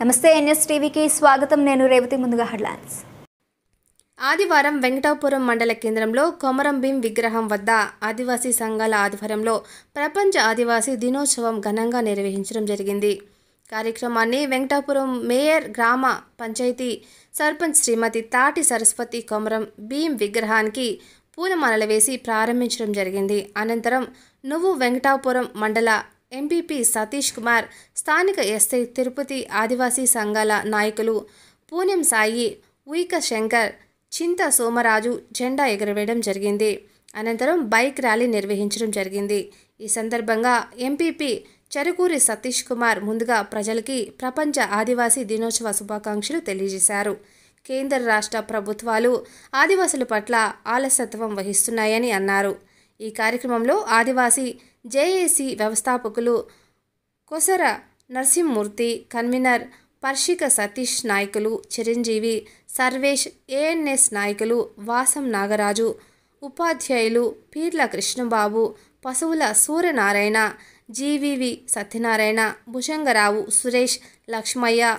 నమస్తే ఎన్ఎస్ టీవీకి స్వాగతం నేను రేవతి ముందుగా హెడ్లైన్స్ ఆదివారం వెంకటాపురం మండల కేంద్రంలో కొమరంభీం విగ్రహం వద్ద ఆదివాసీ సంఘాల ఆధ్వర్యంలో ప్రపంచ ఆదివాసీ దినోత్సవం ఘనంగా నిర్వహించడం జరిగింది కార్యక్రమాన్ని వెంకటాపురం మేయర్ గ్రామ పంచాయతీ సర్పంచ్ శ్రీమతి తాటి సరస్వతి కొమరం భీం విగ్రహానికి పూలమాలలు వేసి ప్రారంభించడం జరిగింది అనంతరం నువ్వు వెంకటాపురం మండల ఎంపీపీ సతీష్ కుమార్ స్థానిక ఎస్ఐ తిరుపతి ఆదివాసీ సంఘాల నాయకులు పూనెం సాయి ఉయిక శంకర్ చింత సోమరాజు జెండా ఎగరవేయడం జరిగింది అనంతరం బైక్ ర్యాలీ నిర్వహించడం జరిగింది ఈ సందర్భంగా ఎంపీపీ చరుకూరి సతీష్ కుమార్ ముందుగా ప్రజలకి ప్రపంచ ఆదివాసీ దినోత్సవ శుభాకాంక్షలు తెలియజేశారు కేంద్ర రాష్ట్ర ప్రభుత్వాలు ఆదివాసుల పట్ల ఆలస్యత్వం వహిస్తున్నాయని అన్నారు ఈ కార్యక్రమంలో ఆదివాసీ జేఏసీ వ్యవస్థాపకులు కొసర నరసింహమూర్తి కన్వీనర్ పర్షిక సతీష్ నాయకులు చిరంజీవి సర్వేష్ ఏఎన్ఎస్ నాయకులు వాసం నాగరాజు ఉపాధ్యాయులు Peerla Krishnababu Pasuvula Suryanarayana GVV Satyanarayana Bhujangarao Suresh Lakshmaiah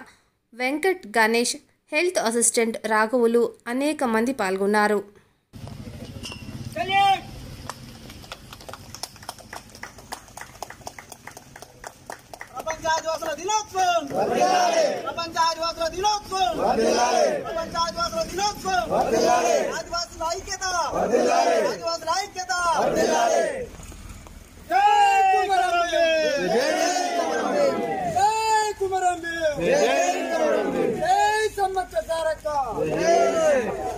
Venkat Ganesh health assistant రాఘవులు అనేక మంది పాల్గొన్నారు ఆదివాసుల దినోత్సవం ప్రపంచ ఆదివాసుల దినోత్సవం ప్రపంచ ఆదివాసుల దినోత్సవం ఆదివాసుల ఐక్యత ఆదివాసుల ఐక్యత కుమరం కుమరం సమ్మక్క తారక్క